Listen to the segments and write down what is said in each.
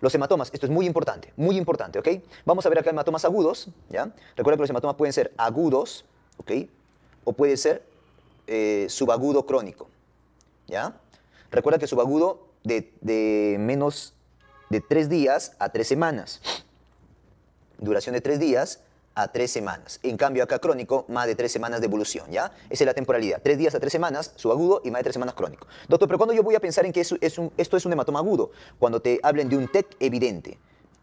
Los hematomas, esto es muy importante, muy importante, ¿ok? Vamos a ver acá hematomas agudos, ¿ya? Recuerda que los hematomas pueden ser agudos, ¿ok? O puede ser eh, subagudo crónico, ¿ya? Recuerda que subagudo de, de menos de tres días a tres semanas. Duración de tres días a tres semanas. En cambio, acá crónico, más de tres semanas de evolución, ¿ya? Esa es la temporalidad. Tres días a tres semanas, subagudo, y más de tres semanas crónico. Doctor, pero cuando yo voy a pensar en que es esto es un hematoma agudo? Cuando te hablen de un TEC evidente.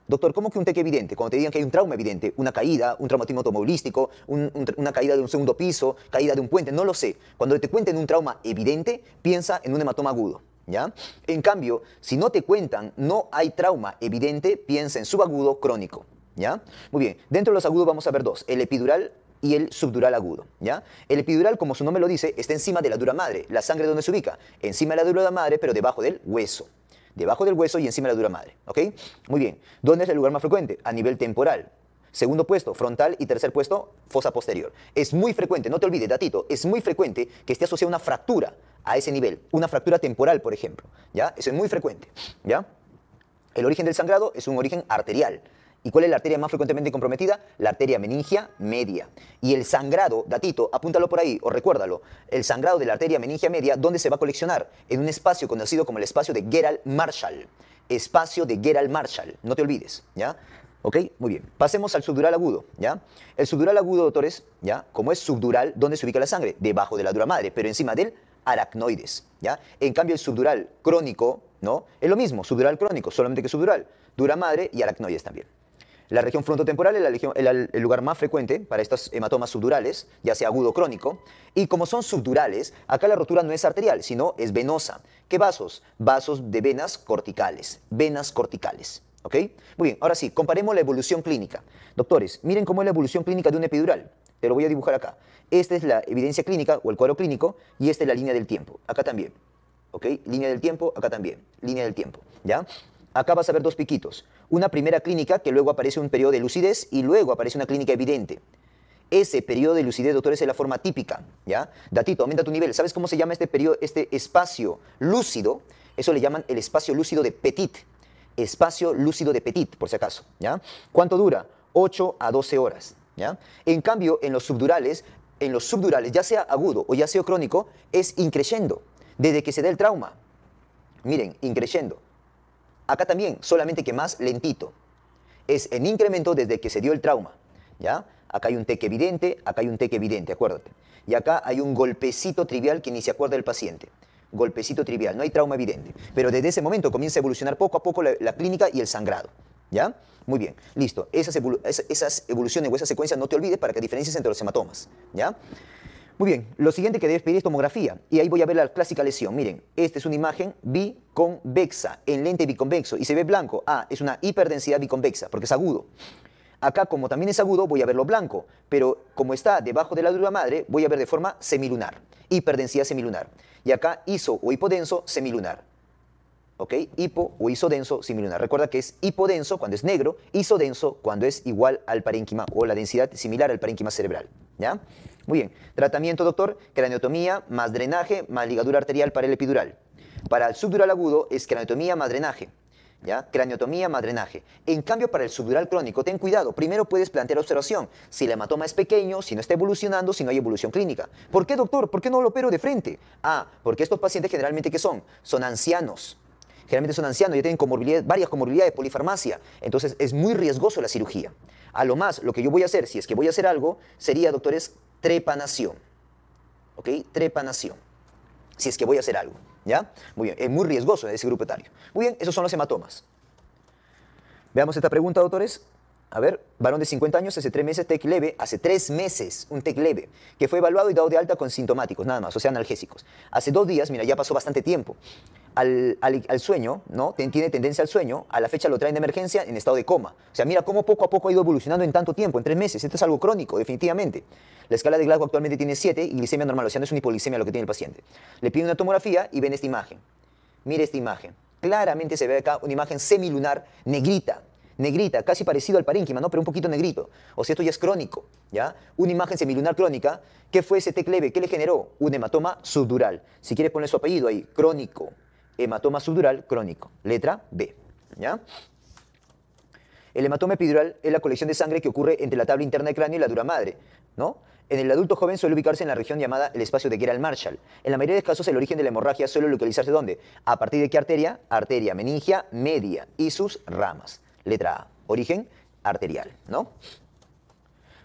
Doctor, ¿cómo que un TEC evidente? Cuando te digan que hay un trauma evidente, una caída, un traumatismo automovilístico, una caída de un segundo piso, caída de un puente, no lo sé. Cuando te cuenten un trauma evidente, piensa en un hematoma agudo. ¿Ya? En cambio, si no te cuentan, no hay trauma evidente, piensa en subagudo crónico. Muy bien, dentro de los agudos vamos a ver dos, el epidural y el subdural agudo, ¿ya? El epidural, como su nombre lo dice, está encima de la dura madre. ¿La sangre dónde se ubica? Encima de la dura madre, pero debajo del hueso. Debajo del hueso y encima de la dura madre, ¿ok? Muy bien, ¿dónde es el lugar más frecuente? A nivel temporal. Segundo puesto, frontal y tercer puesto, fosa posterior. Es muy frecuente, no te olvides, datito, es muy frecuente que esté asociada una fractura a ese nivel, una fractura temporal, por ejemplo, ¿ya? Eso es muy frecuente, ¿ya? El origen del sangrado es un origen arterial, ¿Y cuál es la arteria más frecuentemente comprometida? La arteria meningia media. Y el sangrado, datito, apúntalo por ahí o recuérdalo, el sangrado de la arteria meningia media, ¿dónde se va a coleccionar? En un espacio conocido como el espacio de Gerald Marshall. Espacio de Gerald Marshall, no te olvides, ¿ya? ¿Ok? Muy bien. Pasemos al subdural agudo, ¿ya? El subdural agudo, doctores, ¿ya? Como es subdural, ¿dónde se ubica la sangre? Debajo de la dura madre, pero encima del aracnoides, ¿ya? En cambio, el subdural crónico, ¿no? Es lo mismo, subdural crónico, solamente que subdural. Dura madre y aracnoides también. La región frontotemporal es el, lugar más frecuente para estos hematomas subdurales, ya sea agudo o crónico. Y como son subdurales, acá la rotura no es arterial, sino es venosa. ¿Qué vasos? Vasos de venas corticales, venas corticales. ¿Ok? Muy bien, ahora sí, comparemos la evolución clínica. Doctores, miren cómo es la evolución clínica de un epidural. Te lo voy a dibujar acá. Esta es la evidencia clínica o el cuadro clínico y esta es la línea del tiempo. Acá también. ¿Ok? Línea del tiempo, acá también. Línea del tiempo. ¿Ya? Acá vas a ver dos piquitos. Una primera clínica, que luego aparece un periodo de lucidez, y luego aparece una clínica evidente. Ese periodo de lucidez, doctor, es la forma típica, ¿ya? Datito, aumenta tu nivel. ¿Sabes cómo se llama este periodo, este espacio lúcido? Eso le llaman el espacio lúcido de Petit. Espacio lúcido de Petit, por si acaso, ¿ya? ¿Cuánto dura? 8 a 12 horas, ¿ya? En cambio, en los subdurales, en los subdurales, ya sea agudo o ya sea crónico, es increyendo, desde que se da el trauma. Miren, increyendo. Acá también, solamente que más lentito. Es en incremento desde que se dio el trauma, ¿ya? Acá hay un teque evidente, acá hay un teque evidente, acuérdate. Y acá hay un golpecito trivial que ni se acuerda el paciente. Golpecito trivial, no hay trauma evidente. Pero desde ese momento comienza a evolucionar poco a poco la, clínica y el sangrado, ¿ya? Muy bien, listo. Esas, evoluciones o esas secuencias no te olvides para que diferencies entre los hematomas, ¿ya? Muy bien, lo siguiente que debes pedir es tomografía. Y ahí voy a ver la clásica lesión. Miren, esta es una imagen biconvexa, en lente biconvexo. Y se ve blanco. Ah, es una hiperdensidad biconvexa, porque es agudo. Acá, como también es agudo, voy a verlo blanco. Pero como está debajo de la dura madre, voy a ver de forma semilunar. Hiperdensidad semilunar. Y acá iso o hipodenso semilunar. ¿ok? Hipo o isodenso similar. Recuerda que es hipodenso cuando es negro, isodenso cuando es igual al parénquima o la densidad similar al parénquima cerebral, ¿ya? Muy bien. Tratamiento, doctor, craniotomía más drenaje más ligadura arterial para el epidural. Para el subdural agudo es craniotomía más drenaje. ¿Ya? Craniotomía, más drenaje. En cambio, para el subdural crónico, ten cuidado. Primero puedes plantear observación. Si el hematoma es pequeño, si no está evolucionando, si no hay evolución clínica. ¿Por qué, doctor? ¿Por qué no lo opero de frente? Ah, porque estos pacientes generalmente, ¿qué son? Son ancianos Generalmente son ancianos, ya tienen varias comorbilidades, polifarmacia. Entonces es muy riesgoso la cirugía. A lo más, lo que yo voy a hacer, si es que voy a hacer algo, sería, doctores, trepanación. ¿Ok? Trepanación. Si es que voy a hacer algo. ¿Ya? Muy bien. Es muy riesgoso ese grupo etario. Muy bien, esos son los hematomas. Veamos esta pregunta, doctores. A ver, varón de 50 años, hace tres meses, TEC leve, hace tres meses, un TEC leve, que fue evaluado y dado de alta con sintomáticos, nada más, o sea, analgésicos. Hace dos días, mira, ya pasó bastante tiempo al, sueño, ¿no? Tiene tendencia al sueño, a la fecha lo traen de emergencia en estado de coma. O sea, mira cómo poco a poco ha ido evolucionando en tanto tiempo, en tres meses. Esto es algo crónico, definitivamente. La escala de Glasgow actualmente tiene 7 y glicemia normal, o sea, no es una hipoglicemia lo que tiene el paciente. Le piden una tomografía y ven esta imagen. Mire esta imagen. Claramente se ve acá una imagen semilunar negrita, negrita, casi parecido al parénquima, ¿no? Pero un poquito negrito. O sea, esto ya es crónico, ¿ya? Una imagen semilunar crónica. ¿Qué fue ese tecleve? Cleve? ¿Qué le generó? Un hematoma subdural. Si quieres poner su apellido ahí, crónico, hematoma subdural crónico. Letra B. ¿Ya? El hematoma epidural es la colección de sangre que ocurre entre la tabla interna del cráneo y la dura madre, ¿no? En el adulto joven suele ubicarse en la región llamada el espacio de Gerald-Marshall. En la mayoría de los casos, el origen de la hemorragia suele localizarse ¿dónde? ¿A partir de qué arteria? Arteria meningia media y sus ramas. Letra A. Origen arterial, ¿no?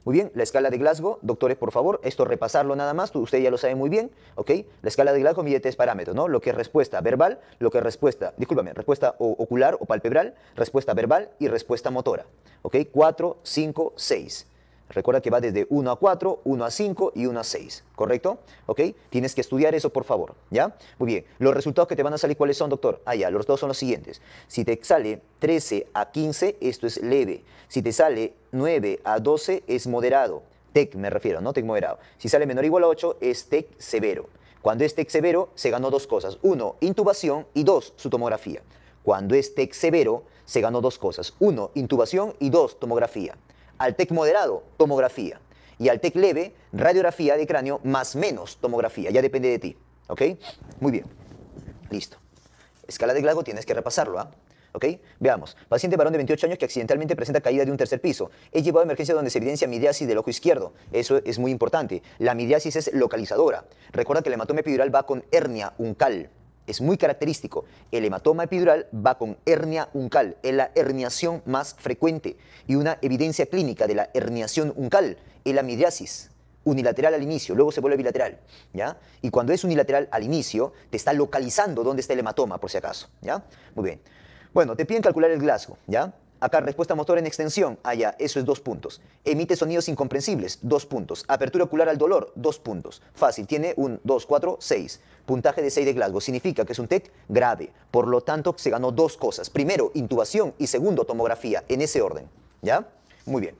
Muy bien, la escala de Glasgow, doctores, por favor, esto repasarlo nada más, usted ya lo sabe muy bien, ¿ok? La escala de Glasgow mide tres parámetros, ¿no? Lo que es respuesta verbal, lo que es respuesta, discúlpame, respuesta ocular o palpebral, respuesta verbal y respuesta motora, ¿ok? 4, 5, 6. Recuerda que va desde 1 a 4, 1 a 5 y 1 a 6, ¿correcto? ¿Ok? Tienes que estudiar eso, por favor, ¿ya? Muy bien. Los resultados que te van a salir, ¿cuáles son, doctor? Ah, ya, los dos son los siguientes. Si te sale 13 a 15, esto es leve. Si te sale 9 a 12 es moderado. TEC me refiero, ¿no? TEC moderado. Si sale menor o igual a 8 es TEC severo. Cuando es TEC severo se ganó dos cosas. Uno, intubación y dos, su tomografía. Cuando es TEC severo se ganó dos cosas. Uno, intubación y dos, tomografía. Al TEC moderado, tomografía. Y al TEC leve, radiografía de cráneo más menos tomografía. Ya depende de ti. ¿Ok? Muy bien. Listo. Escala de Glasgow tienes que repasarlo, ¿ah? Veamos. Paciente varón de 28 años que accidentalmente presenta caída de un tercer piso. Es llevado a emergencia donde se evidencia midiasis del ojo izquierdo. Eso es muy importante. La midiasis es localizadora. Recuerda que el hematoma epidural va con hernia uncal. Es muy característico. El hematoma epidural va con hernia uncal. Es la herniación más frecuente. Y una evidencia clínica de la herniación uncal es la midiasis unilateral al inicio, luego se vuelve bilateral, ¿ya? Y cuando es unilateral al inicio, te está localizando dónde está el hematoma, por si acaso, ¿ya? Muy bien. Bueno, te piden calcular el Glasgow, ¿ya? Acá respuesta motor en extensión, allá, ah, eso es dos puntos. Emite sonidos incomprensibles, dos puntos. Apertura ocular al dolor, dos puntos. Fácil, tiene un 2, 4, 6. Puntaje de 6 de Glasgow, significa que es un TEC grave. Por lo tanto, se ganó dos cosas. Primero, intubación y segundo, tomografía, en ese orden. ¿Ya? Muy bien.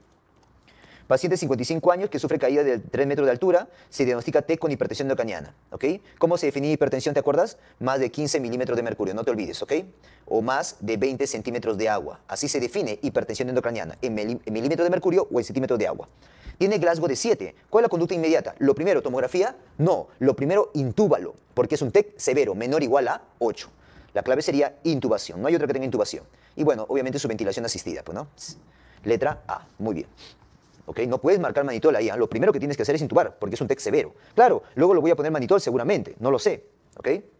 Paciente de 55 años que sufre caída de 3 metros de altura, se diagnostica TEC con hipertensión endocriniana, ¿ok? ¿Cómo se define hipertensión, te acuerdas? Más de 15 milímetros de mercurio, no te olvides, ¿ok? O más de 20 centímetros de agua. Así se define hipertensión endocraniana, en, milímetros de mercurio o en centímetros de agua. Tiene Glasgow de 7. ¿Cuál es la conducta inmediata? Lo primero, tomografía. No, lo primero, intúbalo, porque es un TEC severo, menor o igual a 8. La clave sería intubación, no hay otra que tenga intubación. Y bueno, obviamente su ventilación asistida, pues, ¿no? Letra A, muy bien. No puedes marcar manitol ahí. ¿ah? Lo primero que tienes que hacer es intubar, porque es un tech severo. Claro, luego lo voy a poner manitol seguramente, no lo sé, ¿ok?